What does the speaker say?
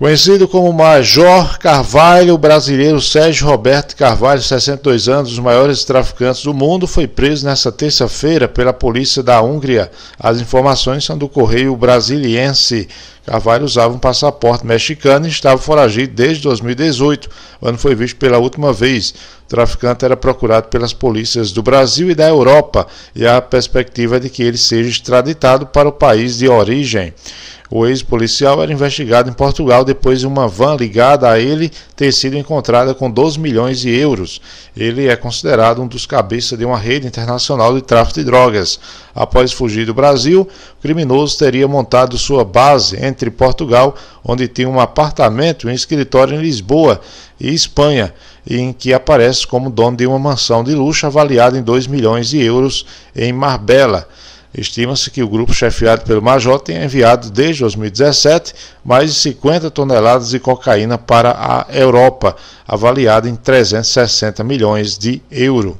Conhecido como Major Carvalho, o brasileiro Sérgio Roberto Carvalho, 62 anos, um dos maiores traficantes do mundo, foi preso nesta terça-feira pela polícia da Hungria. As informações são do Correio Brasiliense. Carvalho usava um passaporte mexicano e estava foragido desde 2018, quando foi visto pela última vez. O traficante era procurado pelas polícias do Brasil e da Europa, e há a perspectiva de que ele seja extraditado para o país de origem. O ex-policial era investigado em Portugal depois de uma van ligada a ele ter sido encontrada com 12 milhões de euros. Ele é considerado um dos cabeças de uma rede internacional de tráfico de drogas. Após fugir do Brasil, o criminoso teria montado sua base entre Portugal, onde tinha um apartamento e um escritório em Lisboa, e Espanha, em que aparece como dono de uma mansão de luxo avaliada em 2 milhões de euros em Marbella. Estima-se que o grupo chefiado pelo Major tenha enviado desde 2017 mais de 50 toneladas de cocaína para a Europa, avaliada em 360 milhões de euros.